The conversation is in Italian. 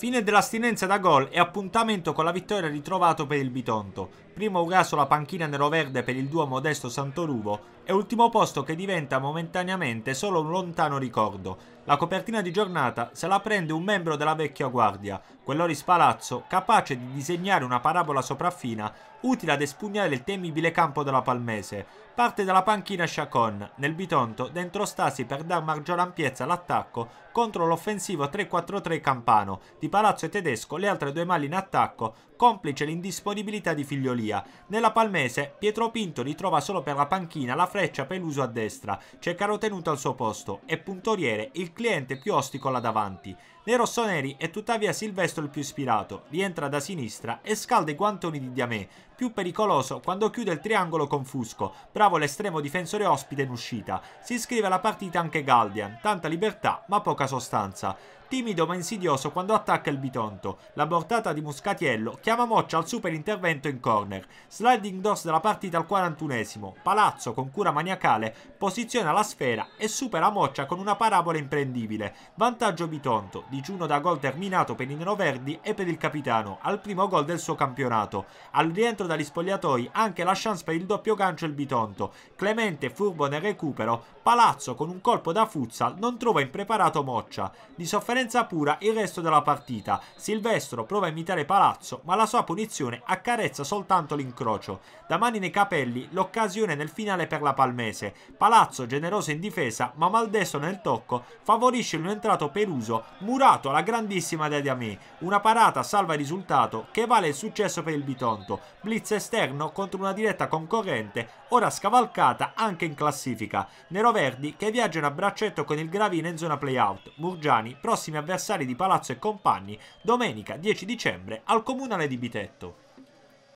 Fine dell'astinenza da gol e appuntamento con la vittoria ritrovato per il Bitonto. Primo ugaso la panchina nero-verde per il duo Modesto Santoruvo e ultimo posto che diventa momentaneamente solo un lontano ricordo. La copertina di giornata se la prende un membro della vecchia guardia, quell'Oris Palazzo, capace di disegnare una parabola sopraffina utile ad espugnare il temibile campo della Palmese. Parte dalla panchina Chacon, nel bitonto, dentro Stasi per dar maggiore ampiezza all'attacco contro l'offensivo 3-4-3 Campano, di Palazzo e Tedesco le altre due mali in attacco, complice l'indisponibilità di Figliolia. Nella Palmese, Pietro Pinto ritrova solo per la panchina la freccia Peluso a destra, Ceccaro tenuto al suo posto e puntoriere il cliente più ostico là davanti. Nei rossoneri è tuttavia Silvestro il più ispirato, rientra da sinistra e scalda i guantoni di Diamè, più pericoloso quando chiude il triangolo con Fusco, bravo l'estremo difensore ospite in uscita. Si iscrive alla partita anche Galdian, tanta libertà ma poca sostanza timido ma insidioso quando attacca il Bitonto. La portata di Muscatiello chiama Moccia al super intervento in corner. Sliding doors della partita al 41esimo. Palazzo, con cura maniacale, posiziona la sfera e supera Moccia con una parabola imprendibile. Vantaggio Bitonto, digiuno da gol terminato per i neroverdi e per il capitano, al primo gol del suo campionato. Al rientro dagli spogliatoi anche la chance per il doppio gancio il Bitonto. Clemente furbo nel recupero, Palazzo con un colpo da futsal non trova impreparato Moccia. Di sofferenza trasparenza pura il resto della partita. Silvestro prova a imitare Palazzo, ma la sua punizione accarezza soltanto l'incrocio. Da mani nei capelli l'occasione nel finale per la Palmese. Palazzo generoso in difesa, ma maldestro nel tocco, favorisce l'entrato Peruso, murato alla grandissima da Diamé. Una parata salva il risultato che vale il successo per il Bitonto. Blitz esterno contro una diretta concorrente, ora scavalcata anche in classifica. Neroverdi che viaggia in abbraccetto con il Gravina in zona playout. Murgiani prossimo prossimi avversari di Palazzo e Compagni domenica 10 dicembre al Comunale di Bitetto.